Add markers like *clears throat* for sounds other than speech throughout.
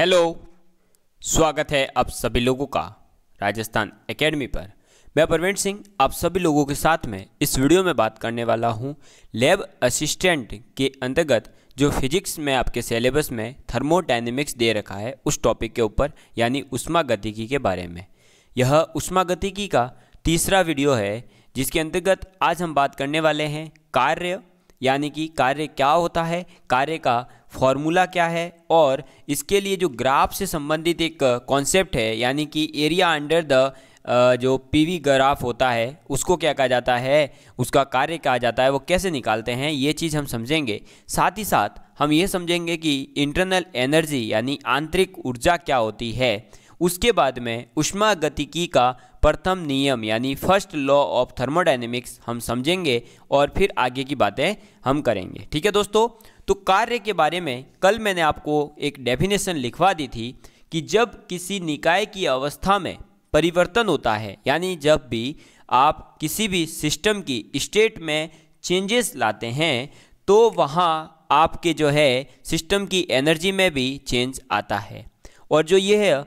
Hello स्वागत है आप सभी लोगों का राजस्थान एकेडमी पर मैं प्रवीण सिंह आप सभी लोगों के साथ में इस वीडियो में बात करने वाला हूं लैब असिस्टेंट के अंतर्गत जो फिजिक्स में आपके सिलेबस में थर्मोडाइनमिक्स दे रखा है उस टॉपिक के ऊपर यानी उष्मा गतिकी के बारे में यह उष्मा गतिकी का तीसरा वीडियो है जिसके अंतर्गत आज हम बात करने वाले हैं कार्य यानी कि कार्य क्या होता है कार्य का फॉर्मूला क्या है और इसके लिए जो ग्राफ से संबंधित एक कॉन्सेप्ट है यानी कि एरिया अंडर द जो पीवी ग्राफ होता है उसको क्या कहा जाता है उसका कार्य कहा जाता है वो कैसे निकालते हैं ये चीज़ हम समझेंगे साथ ही साथ हम ये समझेंगे कि इंटरनल एनर्जी यानी आंतरिक ऊर्जा क्या होती है उसके बाद में उष्मा गतिकी का प्रथम नियम यानी फर्स्ट लॉ ऑफ थर्मोडाइनेमिक्स हम समझेंगे और फिर आगे की बातें हम करेंगे ठीक है दोस्तों तो कार्य के बारे में कल मैंने आपको एक डेफिनेशन लिखवा दी थी कि जब किसी निकाय की अवस्था में परिवर्तन होता है यानी जब भी आप किसी भी सिस्टम की स्टेट में चेंजेस लाते हैं तो वहाँ आपके जो है सिस्टम की एनर्जी में भी चेंज आता है और जो यह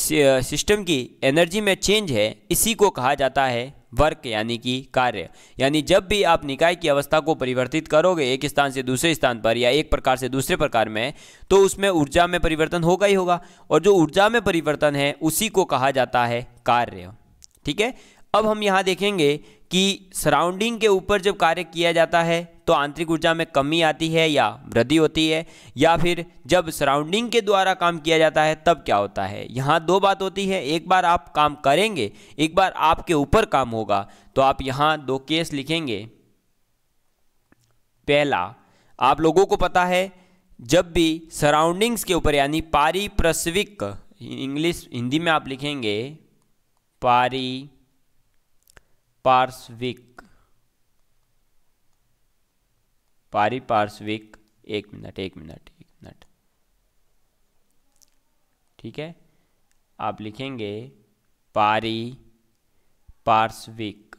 सिस्टम की एनर्जी में चेंज है इसी को कहा जाता है वर्क यानी कि कार्य यानी जब भी आप निकाय की अवस्था को परिवर्तित करोगे एक स्थान से दूसरे स्थान पर या एक प्रकार से दूसरे प्रकार में तो उसमें ऊर्जा में परिवर्तन होगा ही होगा और जो ऊर्जा में परिवर्तन है उसी को कहा जाता है कार्य ठीक है अब हम यहाँ देखेंगे कि सराउंडिंग के ऊपर जब कार्य किया जाता है तो आंतरिक ऊर्जा में कमी आती है या वृद्धि होती है या फिर जब सराउंडिंग के द्वारा काम किया जाता है तब क्या होता है यहाँ दो बात होती है एक बार आप काम करेंगे एक बार आपके ऊपर काम होगा तो आप यहाँ दो केस लिखेंगे पहला आप लोगों को पता है जब भी सराउंडिंग्स के ऊपर यानी पारिप्रसविक इंग्लिश हिंदी में आप लिखेंगे पारी पार्श्विक पारिपार्श्विक एक मिनट एक मिनट एक मिनट ठीक है आप लिखेंगे पारी पार्श्विक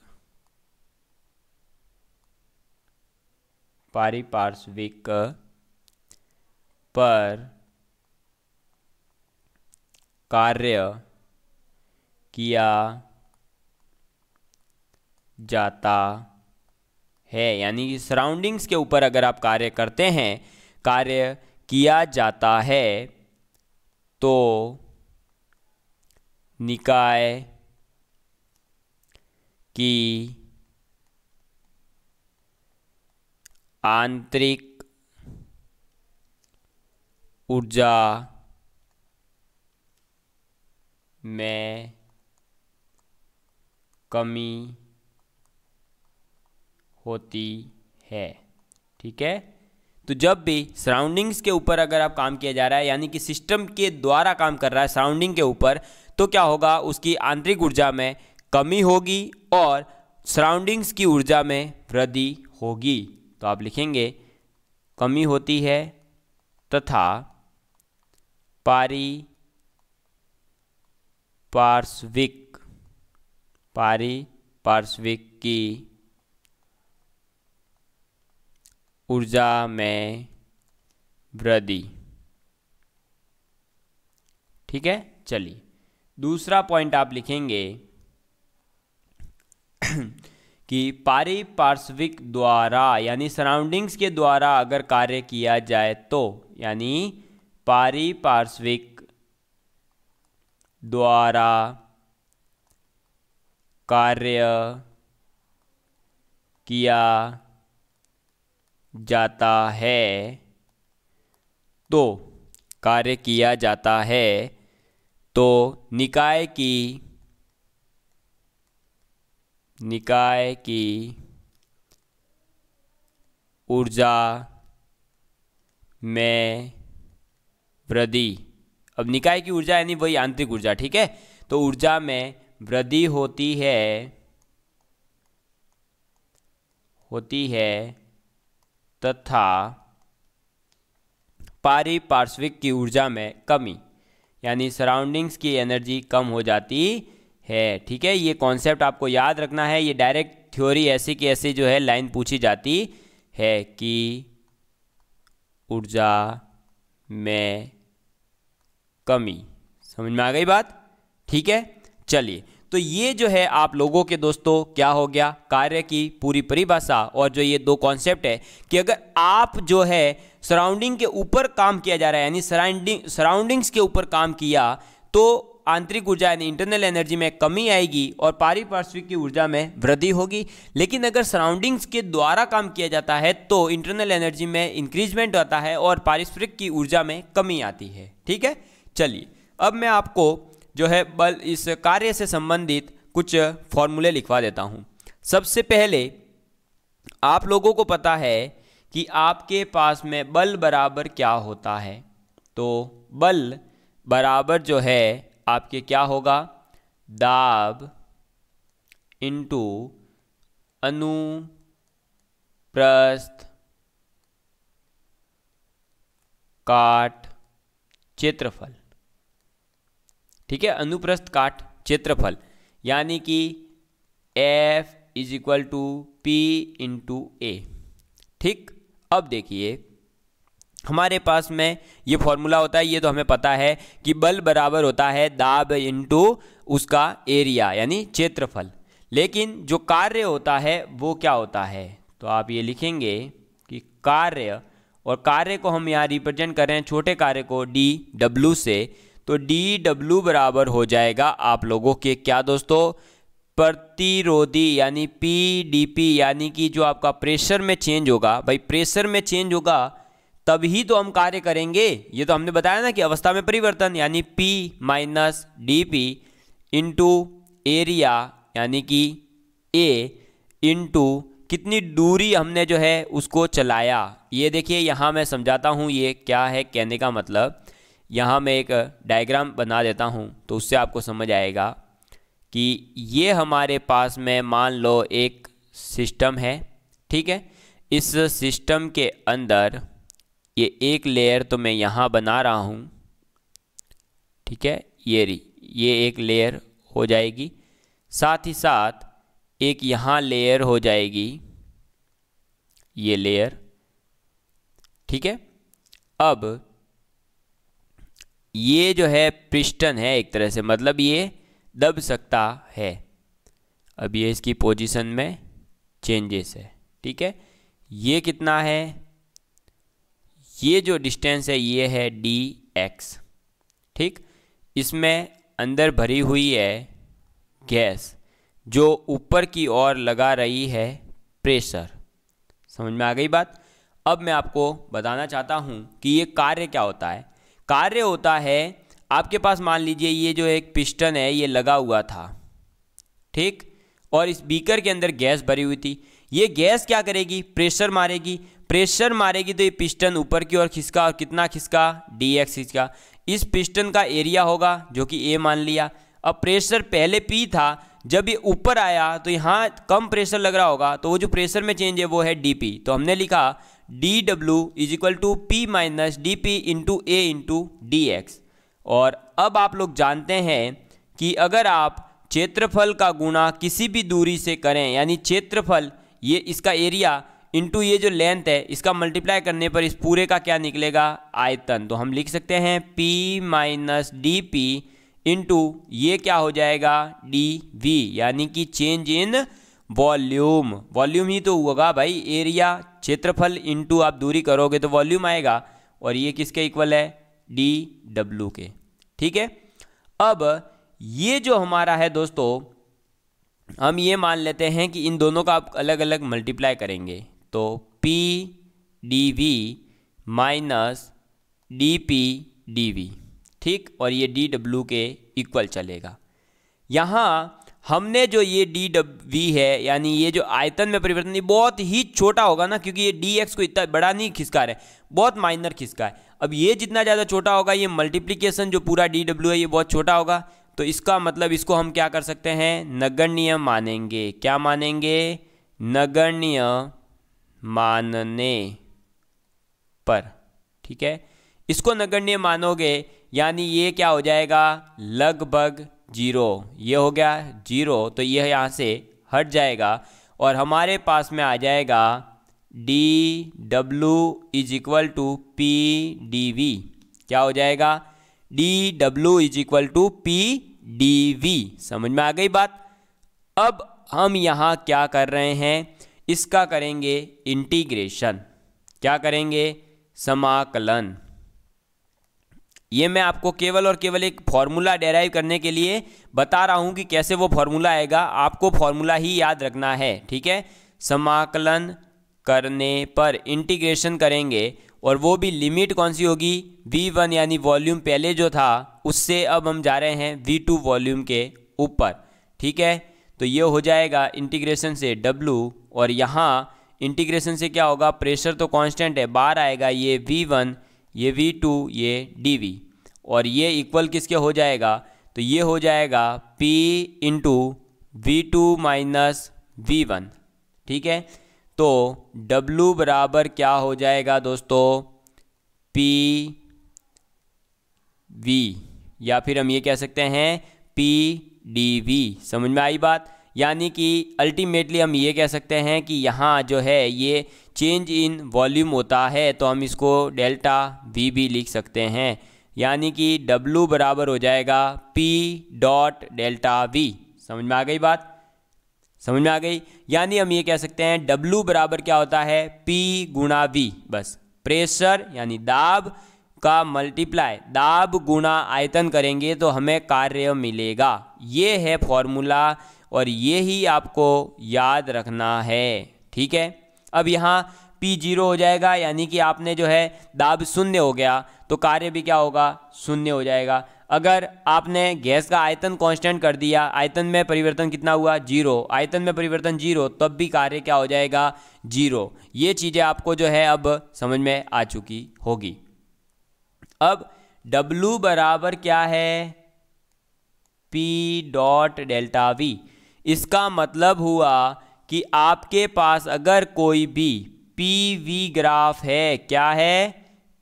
पारिपार्श्विक पर कार्य किया जाता है यानी कि सराउंडिंग्स के ऊपर अगर आप कार्य करते हैं कार्य किया जाता है तो निकाय की आंतरिक ऊर्जा में कमी होती है ठीक है तो जब भी सराउंडिंग्स के ऊपर अगर आप काम किया जा रहा है यानी कि सिस्टम के द्वारा काम कर रहा है सराउंडिंग के ऊपर तो क्या होगा उसकी आंतरिक ऊर्जा में कमी होगी और सराउंडिंग्स की ऊर्जा में वृद्धि होगी तो आप लिखेंगे कमी होती है तथा पारी पार्श्विक पारी पार्श्विक की ऊर्जा में वृद्धि ठीक है चलिए दूसरा पॉइंट आप लिखेंगे *clears throat* कि पारिपार्श्विक द्वारा यानी सराउंडिंग्स के द्वारा अगर कार्य किया जाए तो यानी पारिपार्श्विक द्वारा कार्य किया जाता है तो कार्य किया जाता है तो निकाय की निकाय की ऊर्जा में वृद्धि अब निकाय की ऊर्जा यानी वही आंतरिक ऊर्जा ठीक है तो ऊर्जा में वृद्धि होती है होती है तथा पारिपार्श्विक की ऊर्जा में कमी यानी सराउंडिंग्स की एनर्जी कम हो जाती है ठीक है ये कॉन्सेप्ट आपको याद रखना है ये डायरेक्ट थ्योरी ऐसी की ऐसी जो है लाइन पूछी जाती है कि ऊर्जा में कमी समझ में आ गई बात ठीक है चलिए तो ये जो है आप लोगों के दोस्तों क्या हो गया कार्य की पूरी परिभाषा और जो ये दो कॉन्सेप्ट है कि अगर आप जो है सराउंडिंग के ऊपर काम किया जा रहा है यानी सराउंडिंग सराउंडिंग्स के ऊपर काम किया तो आंतरिक ऊर्जा यानी इंटरनल एनर्जी में कमी आएगी और पारिपार्श्विक की ऊर्जा में वृद्धि होगी लेकिन अगर सराउंडिंग्स के द्वारा काम किया जाता है तो इंटरनल एनर्जी में इंक्रीजमेंट आता है और पारिस्परिक की ऊर्जा में कमी आती है ठीक है चलिए अब मैं आपको जो है बल इस कार्य से संबंधित कुछ फॉर्मूले लिखवा देता हूँ सबसे पहले आप लोगों को पता है कि आपके पास में बल बराबर क्या होता है तो बल बराबर जो है आपके क्या होगा दाब इंटू अनु प्रस्त काट क्षेत्रफल ठीक है अनुप्रस्थ काट क्षेत्रफल यानी कि F is equal to P into A ठीक अब देखिए हमारे पास में ये फॉर्मूला होता है ये तो हमें पता है कि बल बराबर होता है दाब इंटू उसका एरिया यानी क्षेत्रफल लेकिन जो कार्य होता है वो क्या होता है तो आप ये लिखेंगे कि कार्य और कार्य को हम यहाँ रिप्रेजेंट कर रहे हैं छोटे कार्य को डी डब्ल्यू से तो डी डब्ल्यू बराबर हो जाएगा आप लोगों के क्या दोस्तों प्रतिरोधी यानी पी डी पी यानी कि जो आपका प्रेशर में चेंज होगा भाई प्रेशर में चेंज होगा तभी तो हम कार्य करेंगे ये तो हमने बताया ना कि अवस्था में परिवर्तन यानी P minus D P into area यानी कि ए इंटू कितनी दूरी हमने जो है उसको चलाया ये देखिए यहाँ मैं समझाता हूँ ये क्या है कहने का मतलब यहाँ मैं एक डायग्राम बना देता हूँ तो उससे आपको समझ आएगा कि ये हमारे पास में मान लो एक सिस्टम है ठीक है इस सिस्टम के अंदर ये एक लेयर तो मैं यहाँ बना रहा हूँ ठीक है ये री ये एक लेयर हो जाएगी साथ ही साथ एक यहाँ लेयर हो जाएगी ये लेयर ठीक है अब ये जो है पिस्टन है एक तरह से मतलब ये दब सकता है अब ये इसकी पोजीशन में चेंजेस है ठीक है ये कितना है ये जो डिस्टेंस है ये है डी एक्स ठीक इसमें अंदर भरी हुई है गैस जो ऊपर की ओर लगा रही है प्रेशर समझ में आ गई बात अब मैं आपको बताना चाहता हूँ कि ये कार्य क्या होता है कार्य होता है आपके पास मान लीजिए ये जो एक पिस्टन है ये लगा हुआ था ठीक और इस बीकर के अंदर गैस भरी हुई थी ये गैस क्या करेगी प्रेशर मारेगी प्रेशर मारेगी तो ये पिस्टन ऊपर की ओर खिसका और कितना खिसका डी एक्स खिसका इस पिस्टन का एरिया होगा जो कि ए मान लिया अब प्रेशर पहले पी था जब ये ऊपर आया तो यहाँ कम प्रेशर लग रहा होगा तो वो जो प्रेशर में चेंज है वो है डी पी तो हमने लिखा D W is equal to P minus D P into A into D X और अब आप लोग जानते हैं कि अगर आप क्षेत्रफल का गुणा किसी भी दूरी से करें यानी क्षेत्रफल ये इसका एरिया इंटू ये जो लेंथ है इसका मल्टीप्लाई करने पर इस पूरे का क्या निकलेगा आयतन तो हम लिख सकते हैं P minus D P into ये क्या हो जाएगा डी वी यानी कि चेंज इन वॉल्यूम वॉल्यूम ही तो होगा भाई एरिया क्षेत्रफल इंटू आप दूरी करोगे तो वॉल्यूम आएगा और ये किसके इक्वल है डी डब्ल्यू के ठीक है अब ये जो हमारा है दोस्तों हम ये मान लेते हैं कि इन दोनों का आप अलग अलग मल्टीप्लाई करेंगे तो P D V minus D P D V ठीक और ये डी डब्ल्यू के इक्वल चलेगा यहाँ हमने जो ये डी डब्ल्यू है यानी ये जो आयतन में परिवर्तन ये बहुत ही छोटा होगा ना क्योंकि ये डी एक्स को इतना बड़ा नहीं खिसका रहे बहुत माइनर खिसका है अब ये जितना ज़्यादा छोटा होगा ये मल्टीप्लीकेशन जो पूरा डी डब्ल्यू है ये बहुत छोटा होगा तो इसका मतलब इसको हम क्या कर सकते हैं नगण्य मानेंगे क्या मानेंगे नगण्य मानने पर ठीक है इसको नगण्य मानोगे यानी ये क्या हो जाएगा लगभग जीरो ये हो गया जीरो तो यह यहाँ से हट जाएगा और हमारे पास में आ जाएगा D W is equal to P D V क्या हो जाएगा D W is equal to P D V समझ में आ गई बात अब हम यहाँ क्या कर रहे हैं इसका करेंगे इंटीग्रेशन क्या करेंगे समाकलन ये मैं आपको केवल और केवल एक फार्मूला डेराइव करने के लिए बता रहा हूँ कि कैसे वो फार्मूला आएगा आपको फार्मूला ही याद रखना है ठीक है समाकलन करने पर इंटीग्रेशन करेंगे और वो भी लिमिट कौन सी होगी वी वन यानी वॉल्यूम पहले जो था उससे अब हम जा रहे हैं वी टू वॉल्यूम के ऊपर ठीक है तो ये हो जाएगा इंटीग्रेशन से डब्लू और यहाँ इंटीग्रेशन से क्या होगा प्रेशर तो कांस्टेंट है बाहर आएगा ये वी वन ये वी टू ये डी वी और ये इक्वल किसके हो जाएगा तो ये हो जाएगा P into V two minus V one ठीक है तो W बराबर क्या हो जाएगा दोस्तों P V या फिर हम ये कह सकते हैं P डी वी समझ में आई बात यानी कि अल्टीमेटली हम ये कह सकते हैं कि यहाँ जो है ये चेंज इन वॉल्यूम होता है तो हम इसको डेल्टा वी भी लिख सकते हैं यानी कि डब्लू बराबर हो जाएगा पी डॉट डेल्टा वी समझ में आ गई बात समझ में आ गई यानी हम ये कह सकते हैं W बराबर क्या होता है P गुणा वी बस प्रेशर यानी दाब का मल्टीप्लाई दाब गुणा आयतन करेंगे तो हमें कार्य मिलेगा ये है फॉर्मूला और ये ही आपको याद रखना है ठीक है अब यहाँ पी जीरो हो जाएगा यानी कि आपने जो है दाब शून्य हो गया तो कार्य भी क्या होगा शून्य हो जाएगा अगर आपने गैस का आयतन कांस्टेंट कर दिया आयतन में परिवर्तन कितना हुआ जीरो आयतन में परिवर्तन जीरो तब भी कार्य क्या हो जाएगा जीरो ये चीज़ें आपको जो है अब समझ में आ चुकी होगी अब W बराबर क्या है P डॉट डेल्टा V इसका मतलब हुआ कि आपके पास अगर कोई भी पी वी ग्राफ है क्या है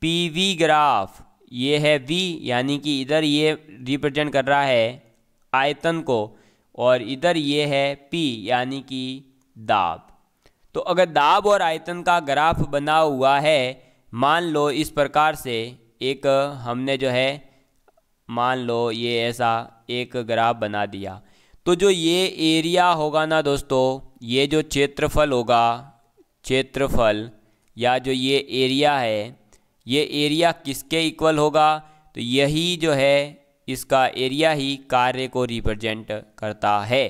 पी वी ग्राफ ये है वी यानी कि इधर ये रिप्रेजेंट कर रहा है आयतन को और इधर ये है पी यानी कि दाब तो अगर दाब और आयतन का ग्राफ बना हुआ है मान लो इस प्रकार से एक हमने जो है मान लो ये ऐसा एक ग्राफ बना दिया तो जो ये एरिया होगा ना दोस्तों ये जो क्षेत्रफल होगा क्षेत्रफल या जो ये एरिया है ये एरिया किसके इक्वल होगा तो यही जो है इसका एरिया ही कार्य को रिप्रेजेंट करता है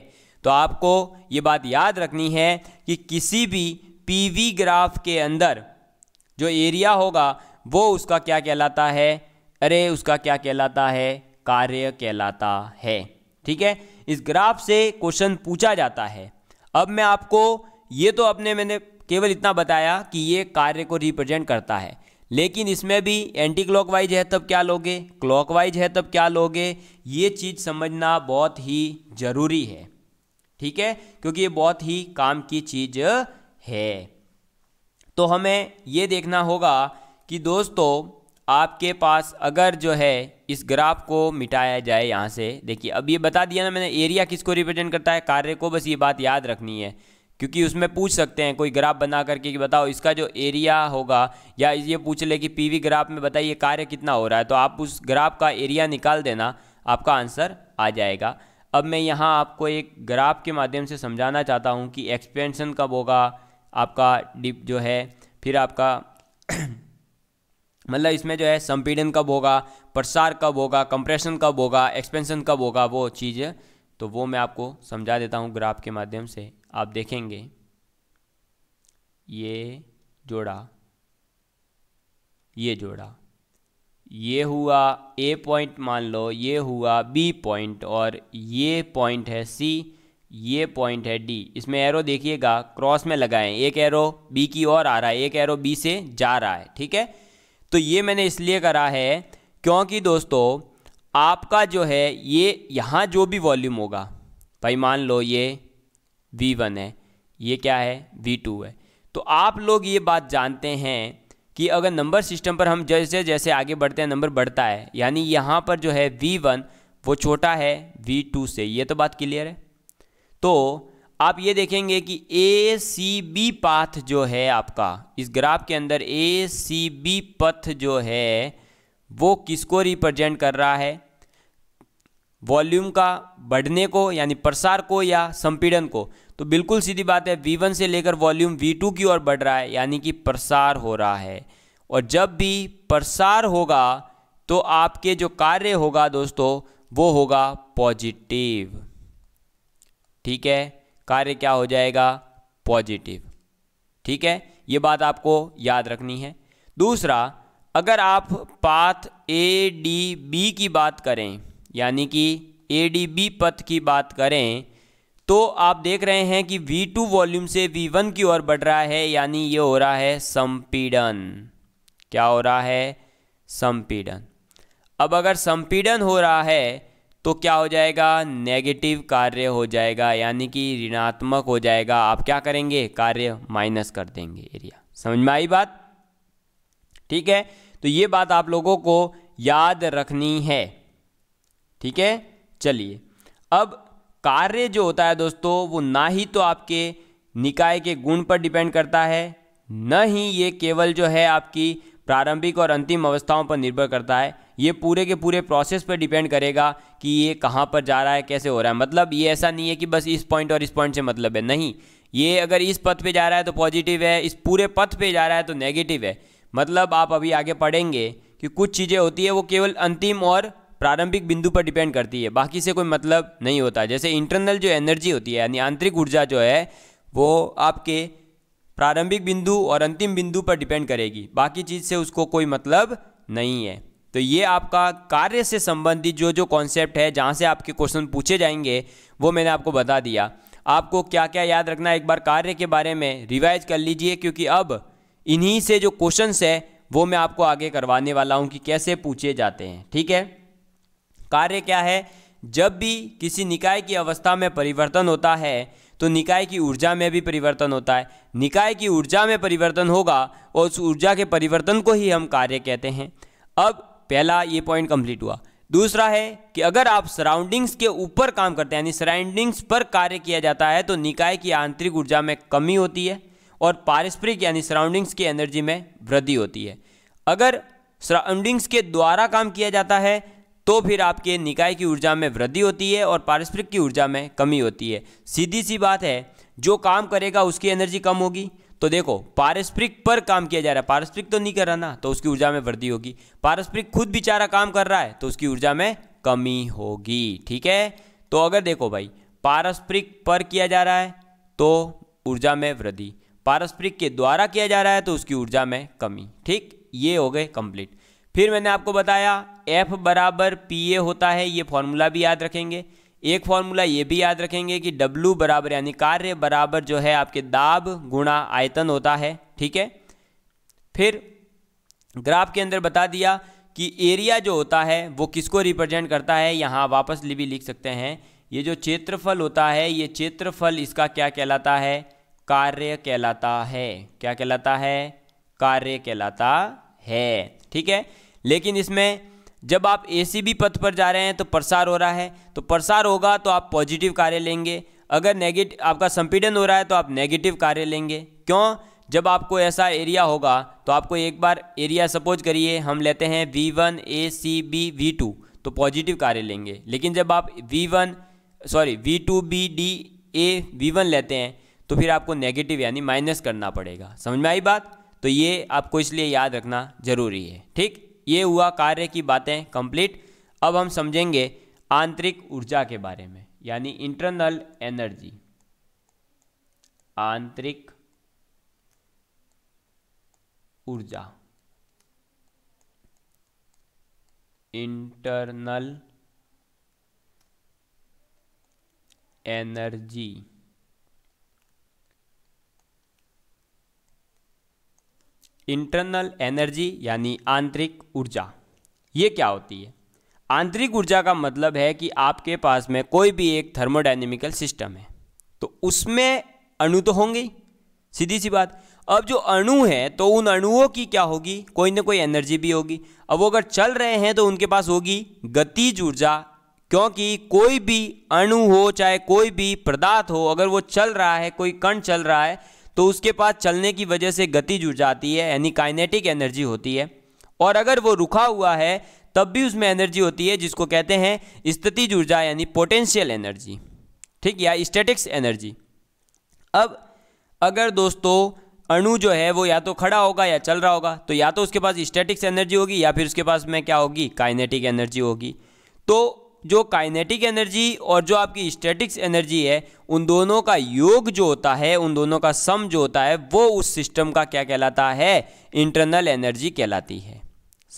तो आपको ये बात याद रखनी है कि किसी भी पीवी ग्राफ के अंदर जो एरिया होगा वो उसका क्या कहलाता है अरे उसका क्या कहलाता है कार्य कहलाता है ठीक है इस ग्राफ से क्वेश्चन पूछा जाता है अब मैं आपको ये तो अपने मैंने केवल इतना बताया कि ये कार्य को रिप्रेजेंट करता है लेकिन इसमें भी एंटी क्लॉकवाइज है तब क्या लोगे क्लॉकवाइज है तब क्या लोगे ये चीज़ समझना बहुत ही ज़रूरी है ठीक है क्योंकि ये बहुत ही काम की चीज़ है तो हमें ये देखना होगा कि दोस्तों आपके पास अगर जो है इस ग्राफ को मिटाया जाए यहाँ से देखिए अब ये बता दिया ना मैंने एरिया किसको रिप्रेजेंट करता है कार्य को बस ये बात याद रखनी है क्योंकि उसमें पूछ सकते हैं कोई ग्राफ बना करके कि बताओ इसका जो एरिया होगा या ये पूछ ले कि पीवी ग्राफ में बताइए कार्य कितना हो रहा है तो आप उस ग्राफ का एरिया निकाल देना आपका आंसर आ जाएगा अब मैं यहाँ आपको एक ग्राफ के माध्यम से समझाना चाहता हूँ कि एक्सपेंशन कब होगा आपका डिप जो है फिर आपका *clears throat* मतलब इसमें जो है संपीड़न कब होगा प्रसार कब होगा कंप्रेशन कब होगा एक्सपेंशन कब होगा वो चीज़ तो वो मैं आपको समझा देता हूँ ग्राफ के माध्यम से आप देखेंगे ये जोड़ा ये जोड़ा ये हुआ ए पॉइंट मान लो ये हुआ बी पॉइंट और ये पॉइंट है सी ये पॉइंट है डी इसमें एरो देखिएगा क्रॉस में लगाएं एक एरो बी की ओर आ रहा है एक एरो बी से जा रहा है ठीक है तो ये मैंने इसलिए करा है क्योंकि दोस्तों आपका जो है ये यहाँ जो भी वॉल्यूम होगा भाई मान लो ये वी वन है ये क्या है वी टू है तो आप लोग ये बात जानते हैं कि अगर नंबर सिस्टम पर हम जैसे जैसे आगे बढ़ते हैं नंबर बढ़ता है यानी यहाँ पर जो है वी वन वो छोटा है वी टू से ये तो बात क्लियर है तो आप ये देखेंगे कि ए सी बी पाथ जो है आपका इस ग्राफ के अंदर ए सी बी पथ जो है वो किसको रिप्रेजेंट कर रहा है वॉल्यूम का बढ़ने को यानी प्रसार को या संपीड़न को तो बिल्कुल सीधी बात है V1 से लेकर वॉल्यूम V2 की ओर बढ़ रहा है यानी कि प्रसार हो रहा है और जब भी प्रसार होगा तो आपके जो कार्य होगा दोस्तों वो होगा पॉजिटिव ठीक है कार्य क्या हो जाएगा पॉजिटिव ठीक है ये बात आपको याद रखनी है दूसरा अगर आप पाथ ए डी बी की बात करें यानी कि ए डी बी पथ की बात करें तो आप देख रहे हैं कि V2 वॉल्यूम से V1 की ओर बढ़ रहा है यानी ये हो रहा है संपीडन क्या हो रहा है संपीडन अब अगर संपीडन हो रहा है तो क्या हो जाएगा नेगेटिव कार्य हो जाएगा यानी कि ऋणात्मक हो जाएगा आप क्या करेंगे कार्य माइनस कर देंगे एरिया समझ में आई बात ठीक है तो ये बात आप लोगों को याद रखनी है ठीक है चलिए अब कार्य जो होता है दोस्तों वो ना ही तो आपके निकाय के गुण पर डिपेंड करता है न ही ये केवल जो है आपकी प्रारंभिक और अंतिम अवस्थाओं पर निर्भर करता है ये पूरे के पूरे प्रोसेस पर डिपेंड करेगा कि ये कहाँ पर जा रहा है कैसे हो रहा है मतलब ये ऐसा नहीं है कि बस इस पॉइंट और इस पॉइंट से मतलब है नहीं ये अगर इस पथ पे जा रहा है तो पॉजिटिव है इस पूरे पथ पे जा रहा है तो नेगेटिव है मतलब आप अभी आगे पढ़ेंगे कि कुछ चीज़ें होती है वो केवल अंतिम और प्रारंभिक बिंदु पर डिपेंड करती है बाकी से कोई मतलब नहीं होता जैसे इंटरनल जो एनर्जी होती है यानी आंतरिक ऊर्जा जो है वो आपके प्रारंभिक बिंदु और अंतिम बिंदु पर डिपेंड करेगी बाकी चीज़ से उसको कोई मतलब नहीं है तो ये आपका कार्य से संबंधित जो जो कॉन्सेप्ट है जहाँ से आपके क्वेश्चन पूछे जाएंगे वो मैंने आपको बता दिया आपको क्या क्या याद रखना है एक बार कार्य के बारे में रिवाइज कर लीजिए क्योंकि अब इन्हीं से जो क्वेश्चन है वो मैं आपको आगे करवाने वाला हूँ कि कैसे पूछे जाते हैं ठीक है कार्य क्या है जब भी किसी निकाय की अवस्था में परिवर्तन होता है तो निकाय की ऊर्जा में भी परिवर्तन होता है निकाय की ऊर्जा में परिवर्तन होगा और उस ऊर्जा के परिवर्तन को ही हम कार्य कहते हैं अब पहला ये पॉइंट कंप्लीट हुआ दूसरा है कि अगर आप सराउंडिंग्स के ऊपर काम करते हैं यानी सराउंडिंग्स पर कार्य किया जाता है तो निकाय की आंतरिक ऊर्जा में कमी होती है और पारस्परिक यानी सराउंडिंग्स की एनर्जी में वृद्धि होती है अगर सराउंडिंग्स के द्वारा काम किया जाता है तो फिर आपके निकाय की ऊर्जा में वृद्धि होती है और पारस्परिक की ऊर्जा में कमी होती है सीधी सी बात है जो काम करेगा उसकी एनर्जी कम होगी तो देखो पारस्परिक पर काम किया जा रहा है पारस्परिक तो नहीं कर रहा ना तो उसकी ऊर्जा में वृद्धि होगी पारस्परिक खुद बेचारा काम कर रहा है तो उसकी ऊर्जा में कमी होगी ठीक है तो अगर देखो भाई पारस्परिक पर किया जा रहा है तो ऊर्जा में वृद्धि पारस्परिक के द्वारा किया जा रहा है तो उसकी ऊर्जा में कमी ठीक ये हो गए कंप्लीट फिर मैंने आपको बताया एफ बराबर पी ए होता है ये फॉर्मूला भी याद रखेंगे एक फॉर्मूला ये भी याद रखेंगे कि डब्लू बराबर यानी कार्य बराबर जो है आपके दाब गुणा आयतन होता है ठीक है फिर ग्राफ के अंदर बता दिया कि एरिया जो होता है वो किसको रिप्रेजेंट करता है यहाँ वापस भी लिख सकते हैं ये जो क्षेत्रफल होता है ये क्षेत्रफल इसका क्या कहलाता है कार्य कहलाता है क्या कहलाता है कार्य कहलाता है ठीक है लेकिन इसमें जब आप ए पथ पर जा रहे हैं तो प्रसार हो रहा है तो प्रसार होगा तो आप पॉजिटिव कार्य लेंगे अगर नेगेटिव आपका संपीडन हो रहा है तो आप नेगेटिव कार्य लेंगे क्यों जब आपको ऐसा एरिया होगा तो आपको एक बार एरिया सपोज करिए हम लेते हैं V one A C B V two तो पॉजिटिव कार्य लेंगे लेकिन जब आप V one sorry V two B D A V one लेते हैं तो फिर आपको नेगेटिव यानी माइनस करना पड़ेगा समझ में आई बात तो ये आपको इसलिए याद रखना जरूरी है ठीक ये हुआ कार्य की बातें कंप्लीट अब हम समझेंगे आंतरिक ऊर्जा के बारे में यानी इंटरनल एनर्जी आंतरिक ऊर्जा इंटरनल एनर्जी इंटरनल एनर्जी यानी आंतरिक ऊर्जा ये क्या होती है आंतरिक ऊर्जा का मतलब है कि आपके पास में कोई भी एक थर्मोडाइनेमिकल सिस्टम है तो उसमें अणु तो होंगे सीधी सी बात अब जो अणु है तो उन अणुओं की क्या होगी कोई ना कोई एनर्जी भी होगी अब वो अगर चल रहे हैं तो उनके पास होगी गतिज ऊर्जा क्योंकि कोई भी अणु हो चाहे कोई भी पदार्थ हो अगर वो चल रहा है कोई कण चल रहा है तो उसके पास चलने की वजह से गति जुड़ जाती है यानी काइनेटिक एनर्जी होती है और अगर वो रुका हुआ है तब भी उसमें एनर्जी होती है जिसको कहते हैं स्थिति ऊर्जा यानी पोटेंशियल एनर्जी ठीक या स्टेटिक्स एनर्जी अब अगर दोस्तों अणु जो है वो या तो खड़ा होगा या चल रहा होगा तो या तो उसके पास स्टैटिक्स एनर्जी होगी या फिर उसके पास में क्या होगी काइनेटिक एनर्जी होगी तो जो काइनेटिक एनर्जी और जो आपकी स्टैटिक्स एनर्जी है उन दोनों का योग जो होता है उन दोनों का सम जो होता है वो उस सिस्टम का क्या कहलाता है इंटरनल एनर्जी कहलाती है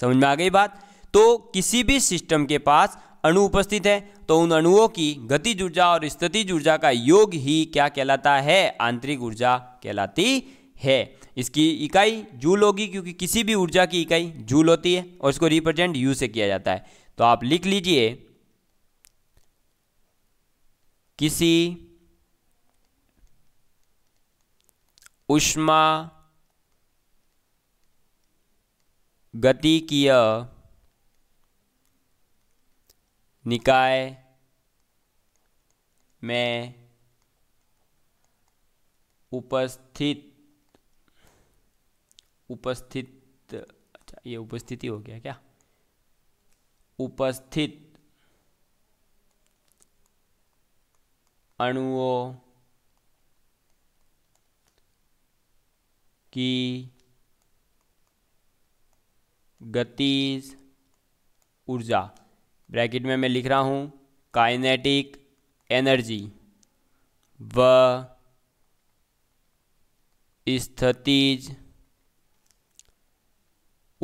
समझ में आ गई बात तो किसी भी सिस्टम के पास अणु उपस्थित है तो उन अणुओं की गति ऊर्जा और स्थिति ऊर्जा का योग ही क्या कहलाता है आंतरिक ऊर्जा कहलाती है इसकी इकाई जूल होगी क्योंकि किसी भी ऊर्जा की इकाई जूल होती है और इसको रिप्रेजेंट यू से किया जाता है तो आप लिख लीजिए किसी उष्मा गतिकीय निकाय में उपस्थित उपस्थित अच्छा ये उपस्थिति हो गया क्या उपस्थित अणुओं की गतिज ऊर्जा ब्रैकेट में मैं लिख रहा हूँ काइनेटिक एनर्जी व स्थितिज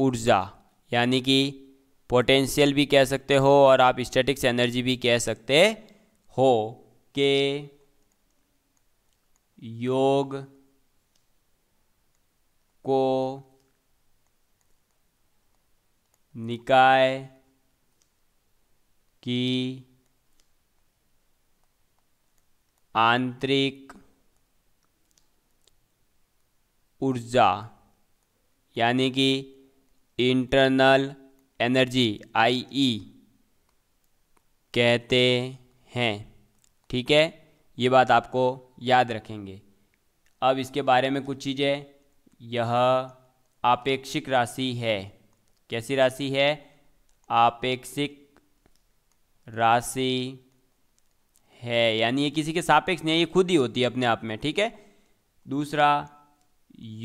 ऊर्जा यानी कि पोटेंशियल भी कह सकते हो और आप स्टैटिक्स एनर्जी भी कह सकते हो के योग को निकाय की आंतरिक ऊर्जा यानी कि इंटरनल एनर्जी आई ई कहते हैं ठीक है ये बात आपको याद रखेंगे अब इसके बारे में कुछ चीज़ें यह आपेक्षिक राशि है कैसी राशि है आपेक्षिक राशि है यानी ये किसी के सापेक्ष नहीं है ये खुद ही होती है अपने आप में ठीक है दूसरा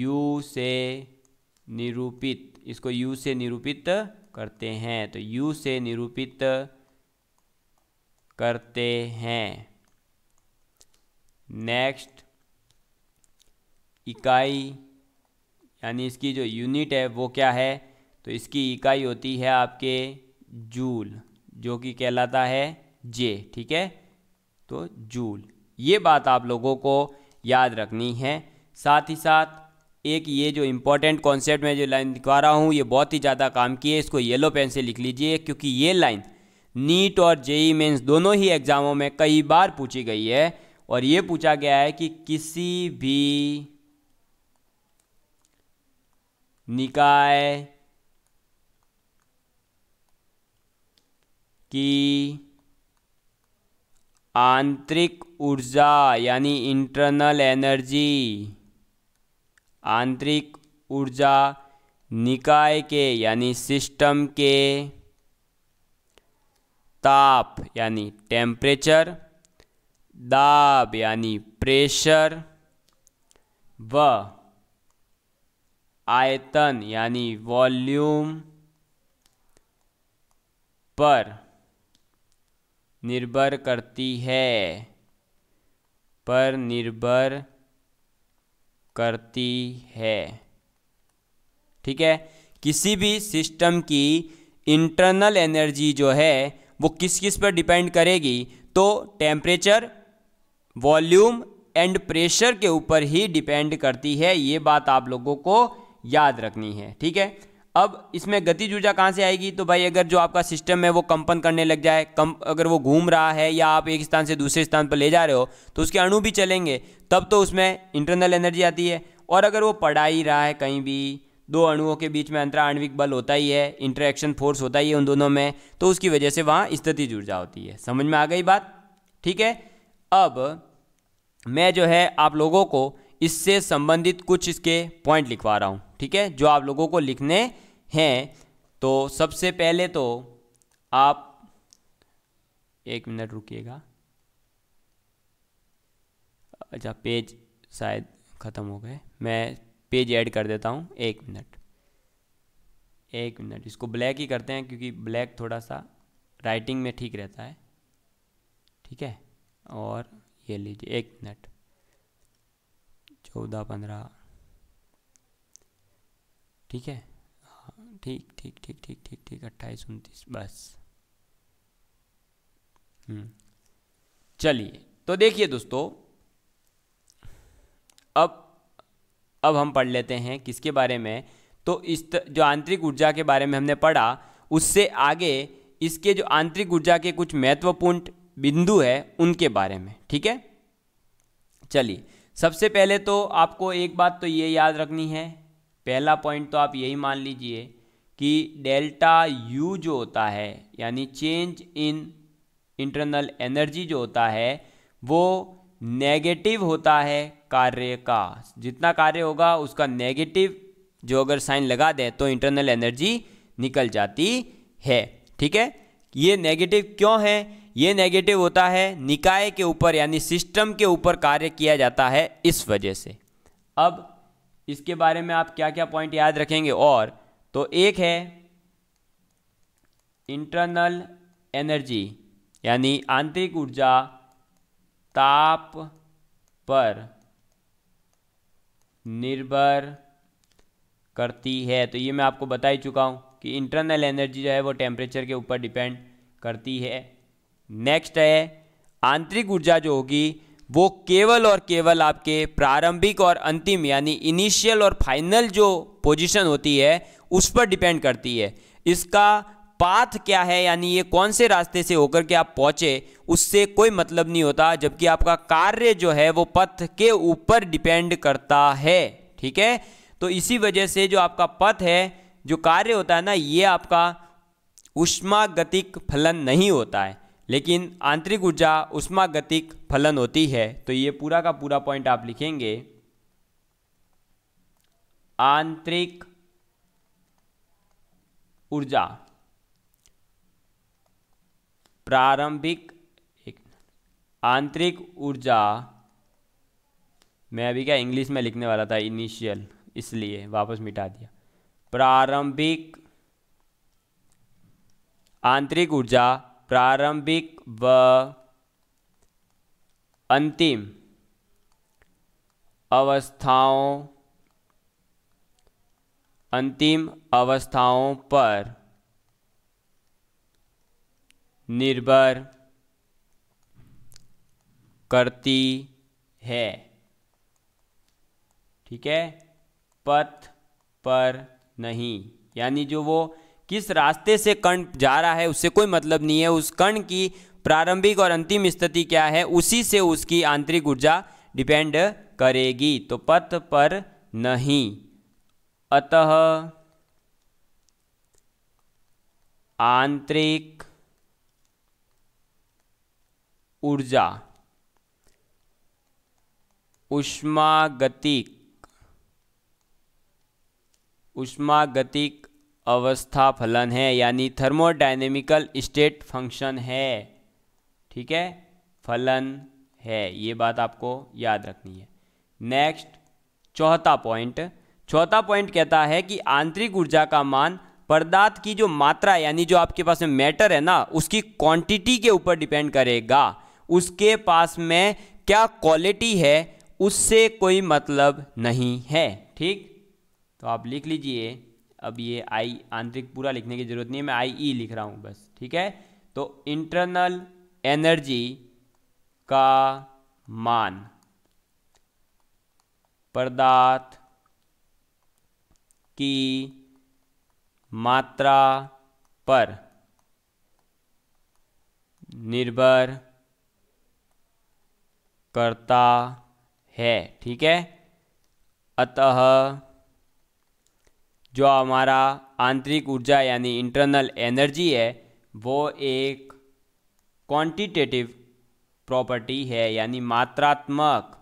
यू से निरूपित इसको यू से निरूपित करते हैं तो यू से निरूपित करते हैं नेक्स्ट इकाई यानी इसकी जो यूनिट है वो क्या है तो इसकी इकाई होती है आपके जूल जो कि कहलाता है जे ठीक है तो जूल ये बात आप लोगों को याद रखनी है साथ ही साथ एक ये जो इम्पोर्टेंट कॉन्सेप्ट मैं जो लाइन दिखा रहा हूँ ये बहुत ही ज़्यादा काम की है इसको येलो पेन से लिख लीजिए क्योंकि ये लाइन नीट और जेई मेंस e दोनों ही एग्ज़ामों में कई बार पूछी गई है और ये पूछा गया है कि किसी भी निकाय की आंतरिक ऊर्जा यानी इंटरनल एनर्जी आंतरिक ऊर्जा निकाय के यानी सिस्टम के ताप यानी टेम्परेचर दाब यानी प्रेशर व आयतन यानी वॉल्यूम पर निर्भर करती है पर निर्भर करती है ठीक है किसी भी सिस्टम की इंटरनल एनर्जी जो है वो किस किस पर डिपेंड करेगी तो टेम्परेचर वॉल्यूम एंड प्रेशर के ऊपर ही डिपेंड करती है ये बात आप लोगों को याद रखनी है ठीक है अब इसमें गति ऊर्जा कहाँ से आएगी तो भाई अगर जो आपका सिस्टम है वो कंपन करने लग जाए कम अगर वो घूम रहा है या आप एक स्थान से दूसरे स्थान पर ले जा रहे हो तो उसके अणु भी चलेंगे तब तो उसमें इंटरनल एनर्जी आती है और अगर वो पड़ा ही रहा है कहीं भी दो अणुओं के बीच में अंतराणविक बल होता ही है इंटरेक्शन फोर्स होता ही है उन दोनों में तो उसकी वजह से वहाँ स्थिति ऊर्जा होती है समझ में आ गई बात ठीक है अब मैं जो है आप लोगों को इससे संबंधित कुछ इसके पॉइंट लिखवा रहा हूँ ठीक है जो आप लोगों को लिखने हैं तो सबसे पहले तो आप एक मिनट रुकिएगा अच्छा पेज शायद ख़त्म हो गए मैं पेज ऐड कर देता हूँ एक मिनट एक मिनट इसको ब्लैक ही करते हैं क्योंकि ब्लैक थोड़ा सा राइटिंग में ठीक रहता है ठीक है और ये लीजिए एक मिनट चौदह पंद्रह ठीक है हाँ ठीक ठीक ठीक ठीक ठीक ठीक अट्ठाईस उनतीस बस हम्म। चलिए तो देखिए दोस्तों अब अब हम पढ़ लेते हैं किसके बारे में तो इस त, जो आंतरिक ऊर्जा के बारे में हमने पढ़ा उससे आगे इसके जो आंतरिक ऊर्जा के कुछ महत्वपूर्ण बिंदु है उनके बारे में ठीक है चलिए सबसे पहले तो आपको एक बात तो ये याद रखनी है पहला पॉइंट तो आप यही मान लीजिए कि डेल्टा यू जो होता है यानी चेंज इन इंटरनल एनर्जी जो होता है वो नेगेटिव होता है कार्य का जितना कार्य होगा उसका नेगेटिव जो अगर साइन लगा दे तो इंटरनल एनर्जी निकल जाती है ठीक है ये नेगेटिव क्यों है ये नेगेटिव होता है निकाय के ऊपर यानी सिस्टम के ऊपर कार्य किया जाता है इस वजह से अब इसके बारे में आप क्या क्या पॉइंट याद रखेंगे और तो एक है इंटरनल एनर्जी यानी आंतरिक ऊर्जा ताप पर निर्भर करती है तो ये मैं आपको बता ही चुका हूँ कि इंटरनल एनर्जी जो है वो टेम्परेचर के ऊपर डिपेंड करती है नेक्स्ट है आंतरिक ऊर्जा जो होगी वो केवल और केवल आपके प्रारंभिक और अंतिम यानी इनिशियल और फाइनल जो पोजीशन होती है उस पर डिपेंड करती है इसका पाथ क्या है यानी ये कौन से रास्ते से होकर के आप पहुँचे उससे कोई मतलब नहीं होता जबकि आपका कार्य जो है वो पथ के ऊपर डिपेंड करता है ठीक है तो इसी वजह से जो आपका पथ है जो कार्य होता है ना ये आपका उष्मागतिक फलन नहीं होता है लेकिन आंतरिक ऊर्जा उष्मा गतिक फलन होती है तो ये पूरा का पूरा पॉइंट आप लिखेंगे आंतरिक ऊर्जा प्रारंभिक एक आंतरिक ऊर्जा मैं अभी क्या इंग्लिश में लिखने वाला था इनिशियल इसलिए वापस मिटा दिया प्रारंभिक आंतरिक ऊर्जा प्रारंभिक व अंतिम अवस्थाओं अंतिम अवस्थाओं पर निर्भर करती है ठीक है पथ पर नहीं यानी जो वो किस रास्ते से कण जा रहा है उससे कोई मतलब नहीं है उस कण की प्रारंभिक और अंतिम स्थिति क्या है उसी से उसकी आंतरिक ऊर्जा डिपेंड करेगी तो पथ पर नहीं अतः आंतरिक ऊर्जा उष्मागतिक उष्मागतिक अवस्था फलन है यानी थर्मोडाइनेमिकल स्टेट फंक्शन है ठीक है फलन है ये बात आपको याद रखनी है नेक्स्ट चौथा पॉइंट चौथा पॉइंट कहता है कि आंतरिक ऊर्जा का मान पदार्थ की जो मात्रा यानी जो आपके पास में मैटर है ना उसकी क्वांटिटी के ऊपर डिपेंड करेगा उसके पास में क्या क्वालिटी है उससे कोई मतलब नहीं है ठीक तो आप लिख लीजिए अब ये आई आंतरिक पूरा लिखने की जरूरत नहीं है मैं आई ई e लिख रहा हूँ बस ठीक है तो इंटरनल एनर्जी का मान पदार्थ की मात्रा पर निर्भर करता है ठीक है अतः जो हमारा आंतरिक ऊर्जा यानी इंटरनल एनर्जी है वो एक क्वांटिटेटिव प्रॉपर्टी है यानी मात्रात्मक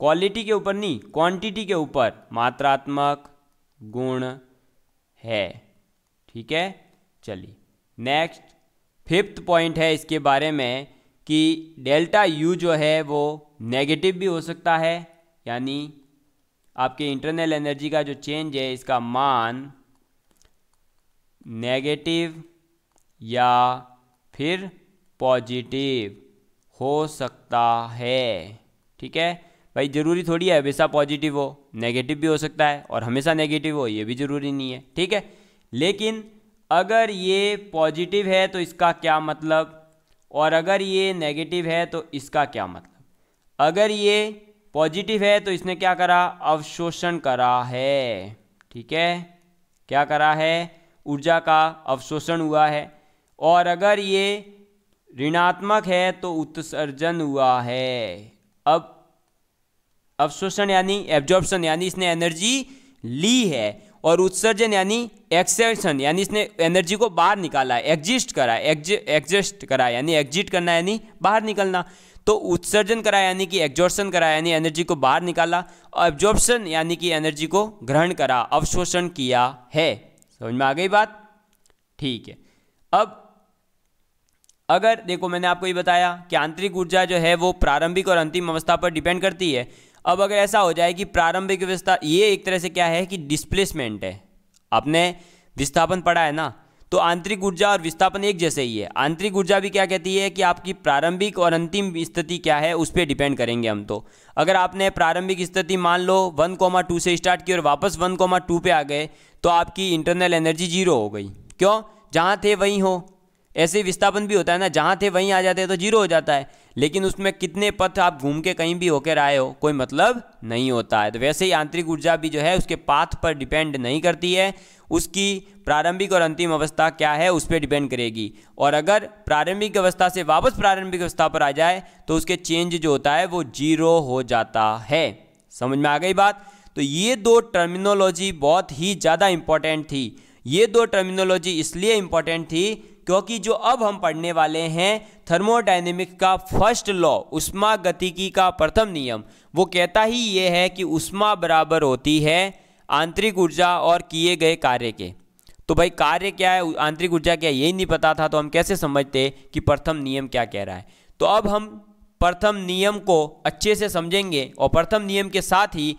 क्वालिटी के ऊपर नहीं क्वांटिटी के ऊपर मात्रात्मक गुण है ठीक है चलिए नेक्स्ट फिफ्थ पॉइंट है इसके बारे में कि डेल्टा यू जो है वो नेगेटिव भी हो सकता है यानी आपके इंटरनल एनर्जी का जो चेंज है इसका मान नेगेटिव या फिर पॉजिटिव हो सकता है ठीक है भाई ज़रूरी थोड़ी है हमेशा पॉजिटिव हो नेगेटिव भी हो सकता है और हमेशा नेगेटिव हो ये भी ज़रूरी नहीं है ठीक है लेकिन अगर ये पॉजिटिव है तो इसका क्या मतलब और अगर ये नेगेटिव है तो इसका क्या मतलब अगर ये पॉजिटिव है तो इसने क्या करा अवशोषण करा है ठीक है क्या करा है ऊर्जा का अवशोषण हुआ है और अगर ये ऋणात्मक है तो उत्सर्जन हुआ है अब अवशोषण यानी एब्जॉर्प्शन यानी इसने एनर्जी ली है और उत्सर्जन यानी एक्सेशन यानी इसने एनर्जी को बाहर निकाला है एग्जिस्ट करा एग्ज एग्जिस्ट करा यानी एग्जिट करना यानी बाहर निकलना तो उत्सर्जन करा यानी कि एग्जॉर्सन करा यानी एनर्जी को बाहर निकाला और एब्जॉर्प्शन यानी कि एनर्जी को ग्रहण करा अवशोषण किया है समझ में आ गई बात ठीक है अब अगर देखो मैंने आपको ये बताया कि आंतरिक ऊर्जा जो है वो प्रारंभिक और अंतिम अवस्था पर डिपेंड करती है अब अगर ऐसा हो जाए कि प्रारंभिक अवस्था ये एक तरह से क्या है कि डिस्प्लेसमेंट है आपने विस्थापन पढ़ा है ना तो आंतरिक ऊर्जा और विस्थापन एक जैसे ही है आंतरिक ऊर्जा भी क्या कहती है कि आपकी प्रारंभिक और अंतिम स्थिति क्या है उस पर डिपेंड करेंगे हम तो अगर आपने प्रारंभिक स्थिति मान लो वन कोमा टू से स्टार्ट की और वापस वन कोमा टू पे आ गए तो आपकी इंटरनल एनर्जी जीरो हो गई क्यों जहाँ थे वहीं हो ऐसे विस्थापन भी होता है ना जहाँ थे वहीं आ जाते हैं तो जीरो हो जाता है लेकिन उसमें कितने पथ आप घूम के कहीं भी होकर आए हो कोई मतलब नहीं होता है तो वैसे ही आंतरिक ऊर्जा भी जो है उसके पाथ पर डिपेंड नहीं करती है उसकी प्रारंभिक और अंतिम अवस्था क्या है उस पर डिपेंड करेगी और अगर प्रारंभिक अवस्था से वापस प्रारंभिक अवस्था पर आ जाए तो उसके चेंज जो होता है वो जीरो हो जाता है समझ में आ गई बात तो ये दो टर्मिनोलॉजी बहुत ही ज़्यादा इम्पॉर्टेंट थी ये दो टर्मिनोलॉजी इसलिए इम्पॉर्टेंट थी क्योंकि जो अब हम पढ़ने वाले हैं थर्मोडाइनेमिक का फर्स्ट लॉ उष्मा गतिकी का प्रथम नियम वो कहता ही ये है कि उष्मा बराबर होती है आंतरिक ऊर्जा और किए गए कार्य के तो भाई कार्य क्या है आंतरिक ऊर्जा क्या यही नहीं पता था तो हम कैसे समझते कि प्रथम नियम क्या कह रहा है तो अब हम प्रथम नियम को अच्छे से समझेंगे और प्रथम नियम के साथ ही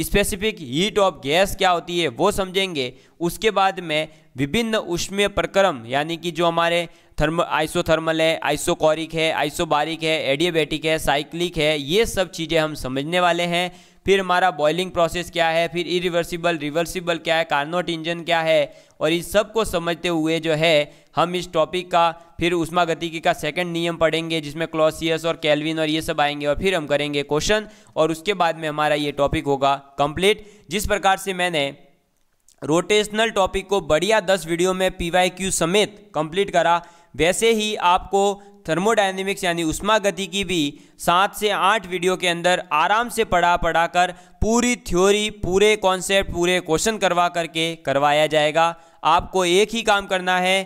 स्पेसिफिक हीट ऑफ गैस क्या होती है वो समझेंगे उसके बाद में विभिन्न उष्मीय प्रक्रम यानी कि जो हमारे थर्म आइसोथर्मल है आइसोकॉरिक है आइसोबारिक है एडियाबेटिक है साइक्लिक है ये सब चीज़ें हम समझने वाले हैं फिर हमारा बॉइलिंग प्रोसेस क्या है फिर इरिवर्सिबल रिवर्सिबल क्या है कार्नोट इंजन क्या है और इस सब को समझते हुए जो है हम इस टॉपिक का फिर उष्मा गतिकी का सेकंड नियम पढ़ेंगे जिसमें क्लॉसियस और कैलविन और ये सब आएंगे और फिर हम करेंगे क्वेश्चन और उसके बाद में हमारा ये टॉपिक होगा कंप्लीट जिस प्रकार से मैंने रोटेशनल टॉपिक को बढ़िया दस वीडियो में पी समेत कंप्लीट करा वैसे ही आपको थर्मोडाइनमिक्स यानी उष्मा गति की भी सात से आठ वीडियो के अंदर आराम से पढ़ा पढ़ा कर पूरी थ्योरी पूरे कॉन्सेप्ट पूरे क्वेश्चन करवा करके करवाया जाएगा आपको एक ही काम करना है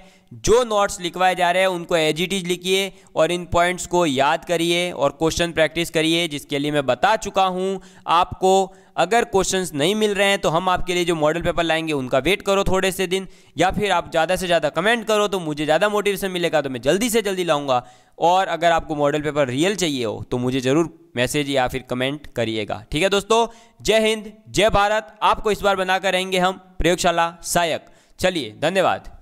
जो नोट्स लिखवाए जा रहे हैं उनको एज इट इज लिखिए और इन पॉइंट्स को याद करिए और क्वेश्चन प्रैक्टिस करिए जिसके लिए मैं बता चुका हूँ आपको अगर क्वेश्चंस नहीं मिल रहे हैं तो हम आपके लिए जो मॉडल पेपर लाएंगे उनका वेट करो थोड़े से दिन या फिर आप ज़्यादा से ज़्यादा कमेंट करो तो मुझे ज़्यादा मोटिवेशन मिलेगा तो मैं जल्दी से जल्दी लाऊंगा और अगर आपको मॉडल पेपर रियल चाहिए हो तो मुझे ज़रूर मैसेज या फिर कमेंट करिएगा ठीक है दोस्तों जय हिंद जय भारत आपको इस बार बनाकर रहेंगे हम प्रयोगशाला सहायक चलिए धन्यवाद